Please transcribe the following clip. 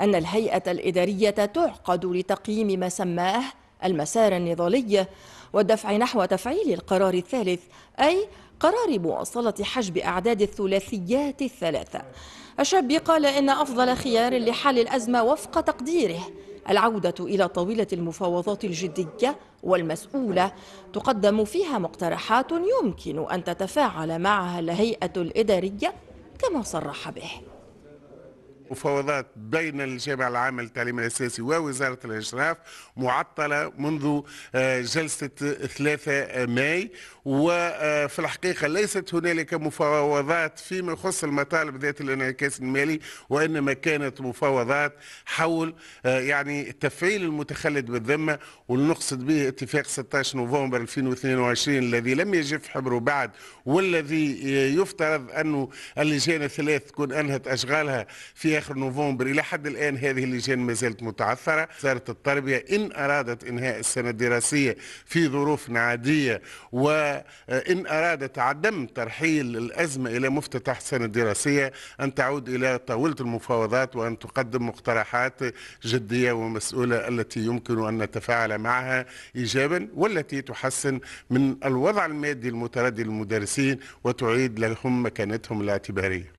أن الهيئة الإدارية تعقد لتقييم ما سماه المسار النضالي والدفع نحو تفعيل القرار الثالث أي قرار مواصلة حجب أعداد الثلاثيات الثلاثة الشابي قال إن أفضل خيار لحل الأزمة وفق تقديره العودة إلى طاولة المفاوضات الجدية والمسؤولة تقدم فيها مقترحات يمكن أن تتفاعل معها الهيئة الإدارية كما صرح به مفاوضات بين الجامعة العامة للتعليم الأساسي ووزارة الإشراف معطلة منذ آه، جلسة 3 ماي وفي الحقيقة ليست هنالك مفاوضات فيما يخص المطالب ذات الانعكاس المالي وإنما كانت مفاوضات حول آه، يعني تفعيل المتخلد بالذمة ونقصد به اتفاق 16 نوفمبر 2022 الذي لم يجف حبره بعد والذي آه، يفترض أنه اللجان الثلاث تكون أنهت أشغالها في اخر نوفمبر الى حد الان هذه اللجان ما زالت متعثره، وزاره التربيه ان ارادت انهاء السنه الدراسيه في ظروف عاديه وان ارادت عدم ترحيل الازمه الى مفتتح السنه الدراسيه ان تعود الى طاوله المفاوضات وان تقدم مقترحات جديه ومسؤوله التي يمكن ان نتفاعل معها ايجابا والتي تحسن من الوضع المادي المتردي للمدرسين وتعيد لهم مكانتهم الاعتباريه.